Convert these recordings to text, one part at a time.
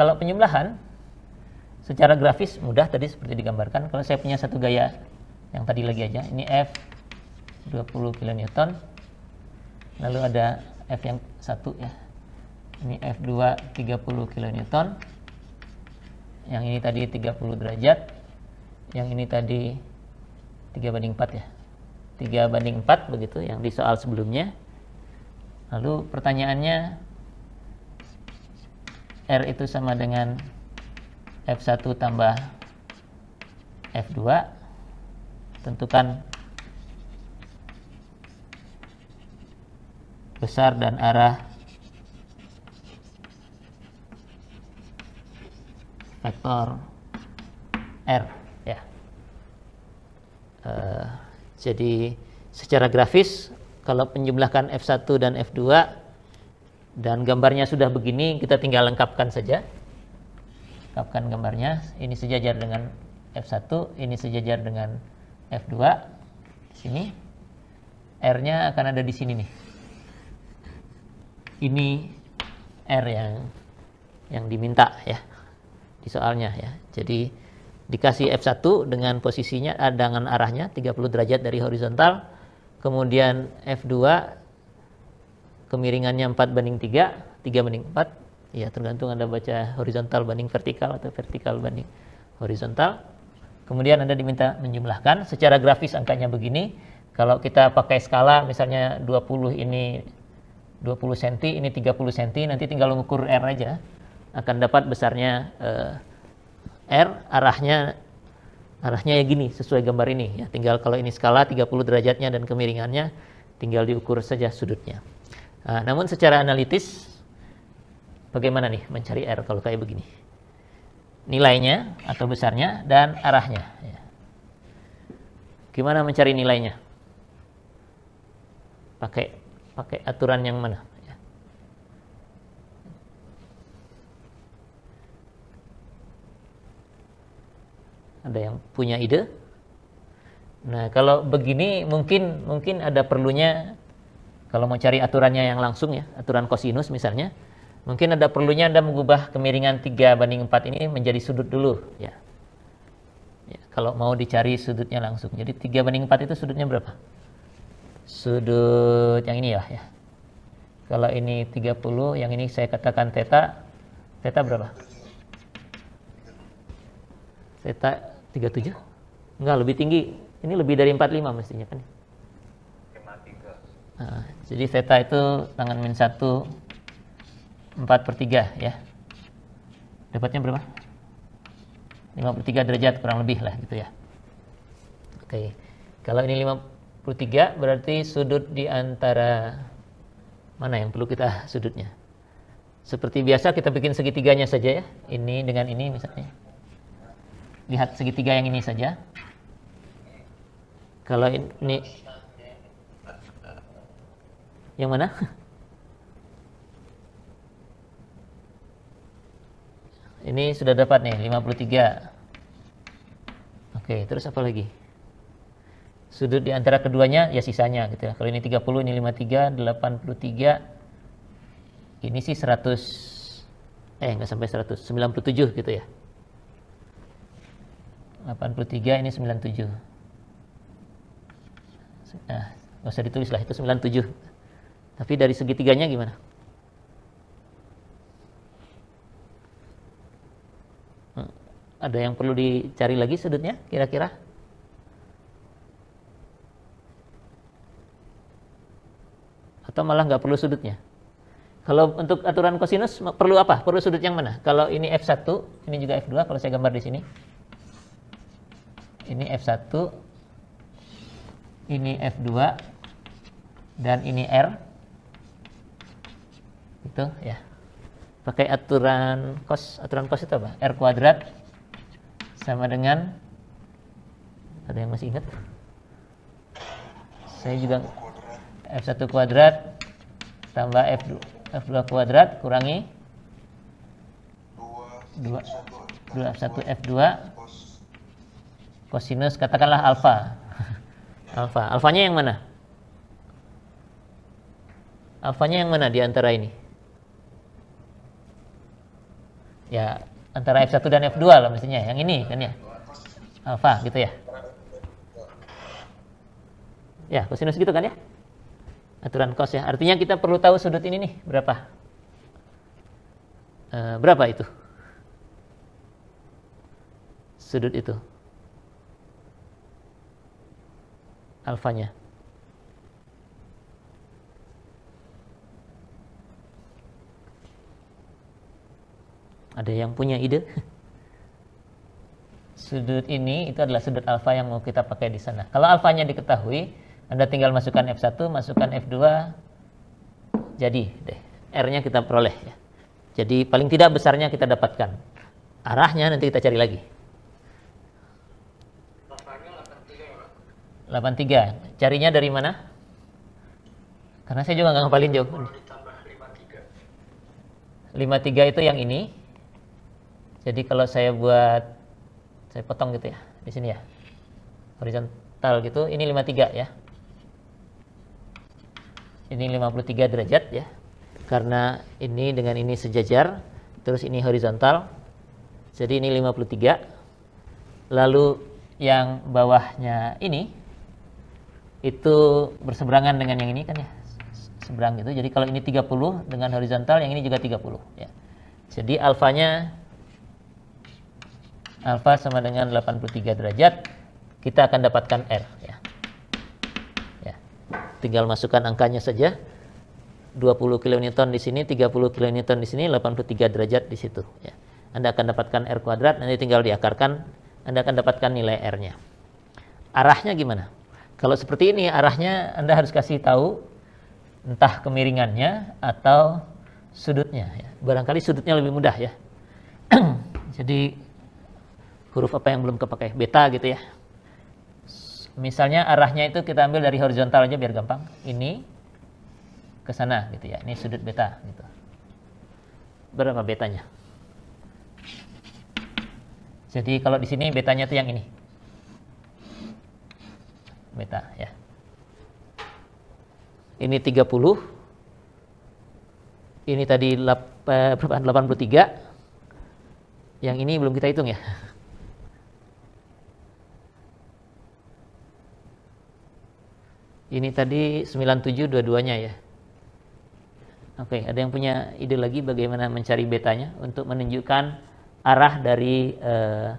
Kalau penyembelahan secara grafis mudah tadi seperti digambarkan. Kalau saya punya satu gaya yang tadi lagi aja, ini F 20 kN, lalu ada F yang satu ya, ini F2 30 kN, yang ini tadi 30 derajat, yang ini tadi 3 banding 4 ya, 3 banding 4 begitu yang di soal sebelumnya. Lalu pertanyaannya R itu sama dengan F1 tambah F2 tentukan besar dan arah vektor R ya. Uh, jadi secara grafis kalau menjumlahkan F1 dan F2 dan gambarnya sudah begini, kita tinggal lengkapkan saja. Lengkapkan gambarnya. Ini sejajar dengan F1, ini sejajar dengan F2. Di sini. R-nya akan ada di sini nih. Ini R yang yang diminta ya di soalnya ya. Jadi dikasih F1 dengan posisinya eh, dengan arahnya 30 derajat dari horizontal. Kemudian F2 kemiringannya 4 banding 3, 3 banding 4. Ya, tergantung Anda baca horizontal banding vertikal atau vertikal banding horizontal. Kemudian Anda diminta menjumlahkan. Secara grafis angkanya begini. Kalau kita pakai skala misalnya 20 ini 20 cm, ini 30 cm, nanti tinggal mengukur R aja. Akan dapat besarnya eh, R, arahnya arahnya ya gini sesuai gambar ini ya tinggal kalau ini skala 30 derajatnya dan kemiringannya tinggal diukur saja sudutnya Nah, namun secara analitis, bagaimana nih mencari R kalau kayak begini? Nilainya atau besarnya dan arahnya. Ya. Gimana mencari nilainya? Pakai pakai aturan yang mana? Ya. Ada yang punya ide? Nah, kalau begini mungkin mungkin ada perlunya kalau mau cari aturannya yang langsung ya, aturan kosinus misalnya, mungkin ada perlunya Anda mengubah kemiringan 3 banding 4 ini menjadi sudut dulu ya. ya kalau mau dicari sudutnya langsung. Jadi 3 banding 4 itu sudutnya berapa? Sudut yang ini ya ya. Kalau ini 30, yang ini saya katakan theta. Theta berapa? Theta 37? Enggak, lebih tinggi. Ini lebih dari 45 mestinya kan. 53. Nah, jadi theta itu tangan min 1 4 per 3 ya. Dapatnya berapa? 53 derajat kurang lebih lah gitu ya. Oke. Kalau ini 53 berarti sudut di antara mana yang perlu kita sudutnya? Seperti biasa kita bikin segitiganya saja ya. Ini dengan ini misalnya. Lihat segitiga yang ini saja. Kalau ini yang mana? Ini sudah dapat nih, 53. Oke, terus apa lagi? Sudut di antara keduanya, ya sisanya gitu ya. Kalau ini 30, ini 53, 83. Ini sih 100, eh nggak sampai 100, 97 gitu ya. 83, ini 97. Nah, nggak usah ditulis lah, itu 97. Tapi dari segitiganya gimana? Hmm, ada yang perlu dicari lagi sudutnya kira-kira? Atau malah nggak perlu sudutnya? Kalau untuk aturan kosinus perlu apa? Perlu sudut yang mana? Kalau ini F1, ini juga F2 kalau saya gambar di sini. Ini F1, ini F2, dan ini R itu ya pakai aturan cos aturan cos itu apa r kuadrat sama dengan ada yang masih ingat saya juga F1 kuadrat tambah F2, F2 kuadrat kurangi 2, 2 F1 F2 kosinus katakanlah alfa alfa alfanya yang mana alfanya yang mana di antara ini ya antara F1 dan F2 lah mestinya yang ini kan ya alfa gitu ya ya kosinus gitu kan ya aturan kos ya artinya kita perlu tahu sudut ini nih berapa e, berapa itu sudut itu alfanya Ada yang punya ide? Sudut ini itu adalah sudut alfa yang mau kita pakai di sana. Kalau alfanya diketahui, Anda tinggal masukkan F1, masukkan F2, jadi deh. R-nya kita peroleh ya. Jadi paling tidak besarnya kita dapatkan. Arahnya nanti kita cari lagi. 83. Carinya dari mana? Karena saya juga nggak ngapalin jawabannya. 53. 53 itu yang ini. Jadi kalau saya buat saya potong gitu ya di sini ya. Horizontal gitu, ini 53 ya. Ini 53 derajat ya. Karena ini dengan ini sejajar, terus ini horizontal. Jadi ini 53. Lalu yang bawahnya ini itu berseberangan dengan yang ini kan ya seberang gitu. Jadi kalau ini 30 dengan horizontal, yang ini juga 30 ya. Jadi alfanya alfa sama dengan 83 derajat, kita akan dapatkan R. Ya. Ya. Tinggal masukkan angkanya saja. 20 kilonewton di sini, 30 kilonewton di sini, 83 derajat di situ. Ya. Anda akan dapatkan R kuadrat, nanti tinggal diakarkan, Anda akan dapatkan nilai R-nya. Arahnya gimana? Kalau seperti ini, arahnya Anda harus kasih tahu entah kemiringannya atau sudutnya. Ya. Barangkali sudutnya lebih mudah ya. Jadi huruf apa yang belum kepakai beta gitu ya misalnya arahnya itu kita ambil dari horizontal aja biar gampang ini ke sana gitu ya ini sudut beta gitu berapa betanya jadi kalau di sini betanya tuh yang ini beta ya ini 30 ini tadi 83 eh, yang ini belum kita hitung ya Ini tadi 97 dua-duanya ya. Oke, okay, ada yang punya ide lagi bagaimana mencari betanya untuk menunjukkan arah dari uh,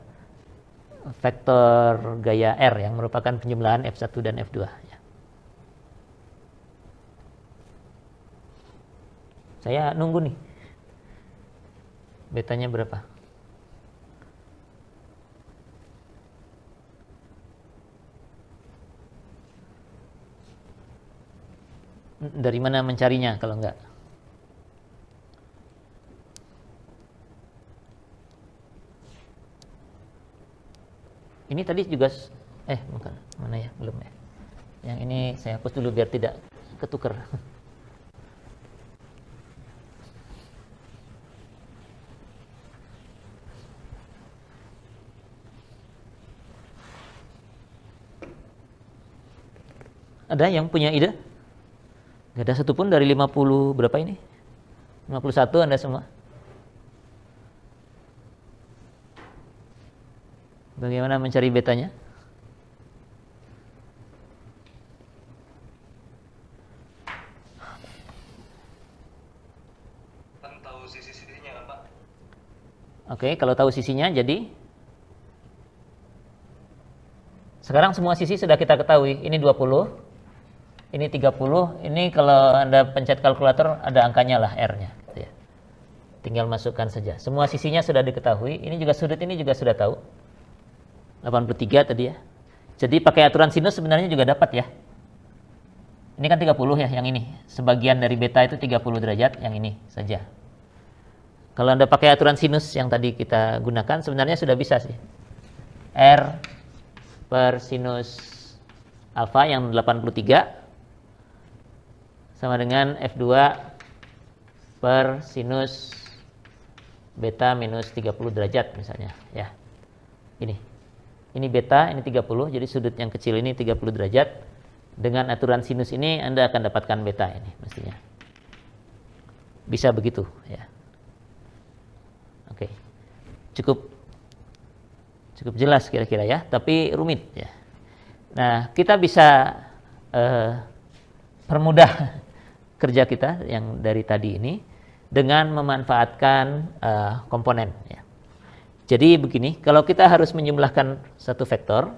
vektor gaya R yang merupakan penjumlahan F1 dan F2. Ya. Saya nunggu nih. Betanya berapa? dari mana mencarinya kalau enggak? Ini tadi juga eh bukan mana ya belum ya. Yang ini saya hapus dulu biar tidak ketuker. Ada yang punya ide? Gak ada satupun dari 50 berapa ini? 51 Anda semua. Bagaimana mencari betanya? Kan tahu sisi-sisinya, kan, Pak. Oke, kalau tahu sisinya jadi sekarang semua sisi sudah kita ketahui. Ini 20, ini 30, ini kalau Anda pencet kalkulator ada angkanya lah R-nya. Gitu ya. Tinggal masukkan saja. Semua sisinya sudah diketahui, ini juga sudut ini juga sudah tahu. 83 tadi ya. Jadi pakai aturan sinus sebenarnya juga dapat ya. Ini kan 30 ya yang ini. Sebagian dari beta itu 30 derajat yang ini saja. Kalau Anda pakai aturan sinus yang tadi kita gunakan sebenarnya sudah bisa sih. R per sinus alfa yang 83 sama dengan F2 per sinus beta minus 30 derajat misalnya ya ini ini beta ini 30 jadi sudut yang kecil ini 30 derajat dengan aturan sinus ini Anda akan dapatkan beta ini mestinya bisa begitu ya oke cukup cukup jelas kira-kira ya tapi rumit ya nah kita bisa eh, permudah kerja kita yang dari tadi ini dengan memanfaatkan uh, komponen. Ya. Jadi begini, kalau kita harus menjumlahkan satu vektor,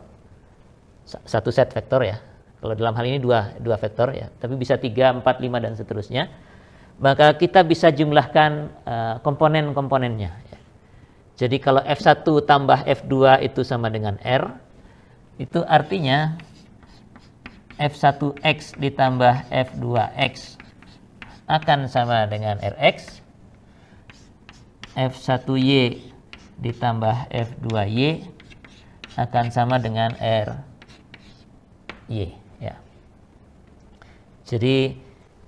satu set vektor ya, kalau dalam hal ini dua, dua vektor ya, tapi bisa tiga, empat, lima dan seterusnya, maka kita bisa jumlahkan uh, komponen-komponennya. Ya. Jadi kalau F1 tambah F2 itu sama dengan R, itu artinya F1X ditambah F2X akan sama dengan Rx F1Y ditambah F2Y akan sama dengan RY ya. Jadi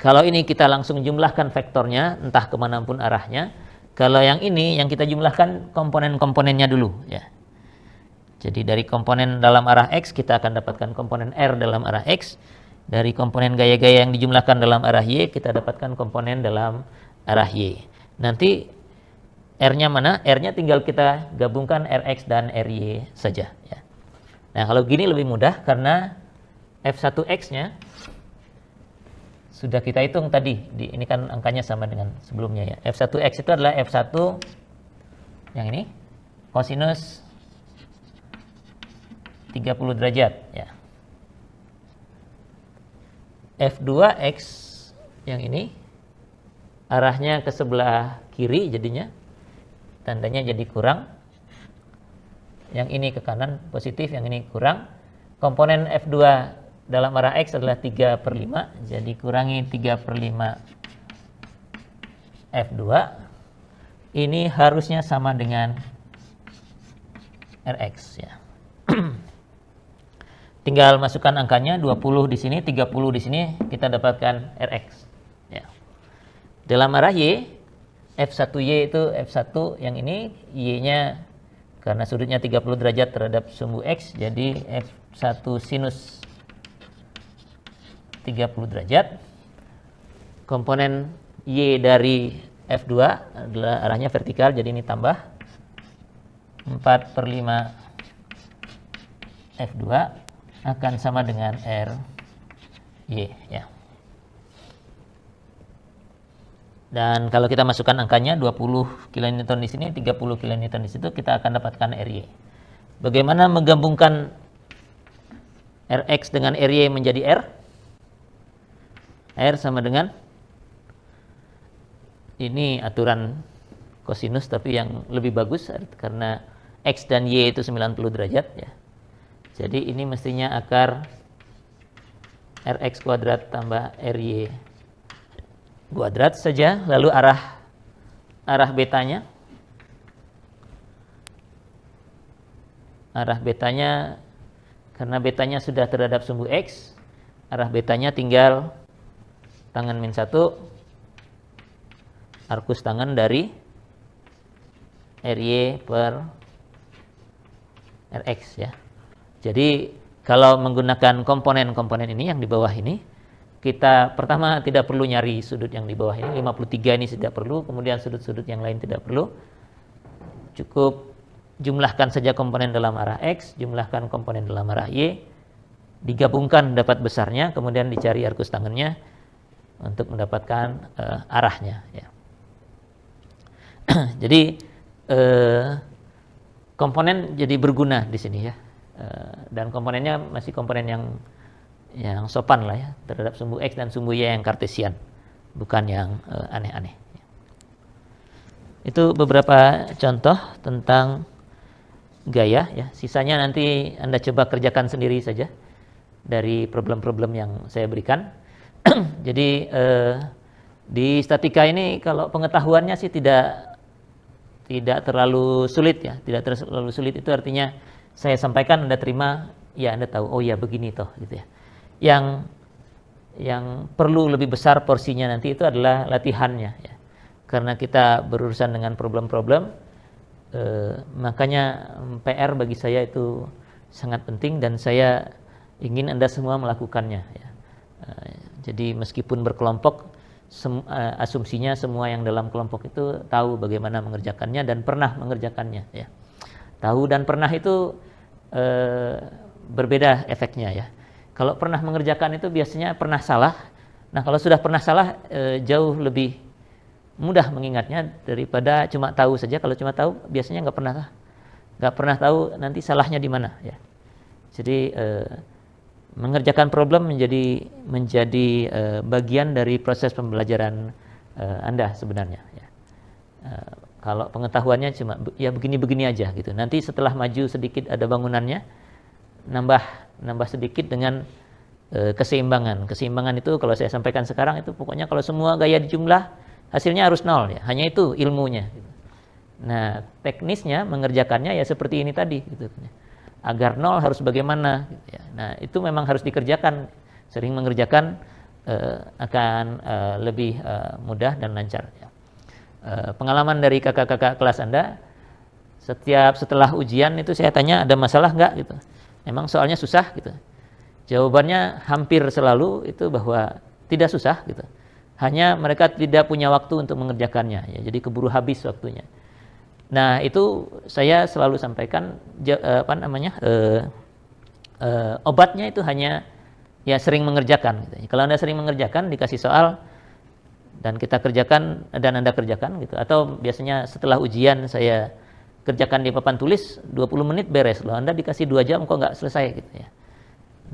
kalau ini kita langsung jumlahkan vektornya entah kemanapun arahnya kalau yang ini yang kita jumlahkan komponen-komponennya dulu ya. Jadi dari komponen dalam arah X kita akan dapatkan komponen R dalam arah X dari komponen gaya-gaya yang dijumlahkan dalam arah Y, kita dapatkan komponen dalam arah Y. Nanti R-nya mana? R-nya tinggal kita gabungkan RX dan RY saja. Ya. Nah, kalau gini lebih mudah karena F1X-nya sudah kita hitung tadi. Di, ini kan angkanya sama dengan sebelumnya ya. F1X itu adalah F1 yang ini, kosinus 30 derajat. Ya. F2X yang ini arahnya ke sebelah kiri jadinya tandanya jadi kurang yang ini ke kanan positif yang ini kurang komponen F2 dalam arah X adalah 3 per 5 jadi kurangi 3 per 5 F2 ini harusnya sama dengan Rx ya Tinggal masukkan angkanya 20 di sini, 30 di sini kita dapatkan Rx. Ya. Dalam arah Y, F1Y itu F1 yang ini Y-nya karena sudutnya 30 derajat terhadap sumbu X jadi F1 sinus 30 derajat. Komponen Y dari F2 adalah arahnya vertikal, jadi ini tambah 4 per 5 F2 akan sama dengan R Y ya. Dan kalau kita masukkan angkanya 20 kN di sini, 30 kN di situ, kita akan dapatkan RY. Bagaimana menggabungkan RX dengan RY menjadi R? R sama dengan ini aturan kosinus tapi yang lebih bagus karena X dan Y itu 90 derajat ya. Jadi ini mestinya akar Rx kuadrat tambah RY kuadrat saja, lalu arah arah betanya. Arah betanya, karena betanya sudah terhadap sumbu X, arah betanya tinggal tangan min 1, arkus tangan dari RY per Rx ya. Jadi kalau menggunakan komponen-komponen ini yang di bawah ini, kita pertama tidak perlu nyari sudut yang di bawah ini, 53 ini tidak perlu, kemudian sudut-sudut yang lain tidak perlu. Cukup jumlahkan saja komponen dalam arah X, jumlahkan komponen dalam arah Y, digabungkan dapat besarnya, kemudian dicari arkus tangannya untuk mendapatkan uh, arahnya. Ya. Jadi uh, komponen jadi berguna di sini ya. Eh, dan komponennya masih komponen yang yang sopan lah ya terhadap sumbu x dan sumbu y yang kartesian bukan yang eh, aneh-aneh itu beberapa contoh tentang gaya ya sisanya nanti anda coba kerjakan sendiri saja dari problem-problem yang saya berikan jadi eh, di statika ini kalau pengetahuannya sih tidak tidak terlalu sulit ya tidak terlalu sulit itu artinya saya sampaikan Anda terima, ya Anda tahu, oh ya begini toh gitu ya. Yang yang perlu lebih besar porsinya nanti itu adalah latihannya ya. Karena kita berurusan dengan problem-problem eh, makanya PR bagi saya itu sangat penting dan saya ingin Anda semua melakukannya ya. Eh, jadi meskipun berkelompok sem, eh, asumsinya semua yang dalam kelompok itu tahu bagaimana mengerjakannya dan pernah mengerjakannya ya. Tahu dan pernah itu e, berbeda efeknya ya. Kalau pernah mengerjakan itu biasanya pernah salah. Nah kalau sudah pernah salah e, jauh lebih mudah mengingatnya daripada cuma tahu saja. Kalau cuma tahu biasanya nggak pernah nggak pernah tahu nanti salahnya di mana ya. Jadi e, mengerjakan problem menjadi menjadi e, bagian dari proses pembelajaran e, anda sebenarnya. Ya. E, kalau pengetahuannya cuma ya begini-begini aja gitu. Nanti setelah maju sedikit ada bangunannya, nambah nambah sedikit dengan e, keseimbangan. Keseimbangan itu kalau saya sampaikan sekarang itu pokoknya kalau semua gaya dijumlah hasilnya harus nol ya. Hanya itu ilmunya. Gitu. Nah teknisnya mengerjakannya ya seperti ini tadi gitu. Agar nol harus bagaimana? Gitu, ya. Nah itu memang harus dikerjakan. Sering mengerjakan e, akan e, lebih e, mudah dan lancar. Ya. Eh, pengalaman dari kakak-kakak kelas Anda, setiap setelah ujian itu saya tanya ada masalah nggak gitu. Emang soalnya susah gitu. Jawabannya hampir selalu itu bahwa tidak susah gitu. Hanya mereka tidak punya waktu untuk mengerjakannya ya. Jadi keburu habis waktunya. Nah, itu saya selalu sampaikan eh, apa namanya? e, e, obatnya itu hanya ya sering mengerjakan gitu. Kalau Anda sering mengerjakan dikasih soal dan kita kerjakan dan Anda kerjakan gitu atau biasanya setelah ujian saya kerjakan di papan tulis 20 menit beres loh Anda dikasih dua jam kok nggak selesai gitu ya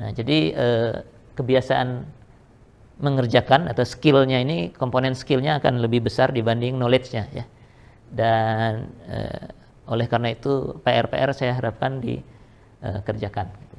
nah jadi eh, kebiasaan mengerjakan atau skillnya ini komponen skillnya akan lebih besar dibanding knowledge-nya ya dan eh, oleh karena itu PR-PR saya harapkan dikerjakan. Eh,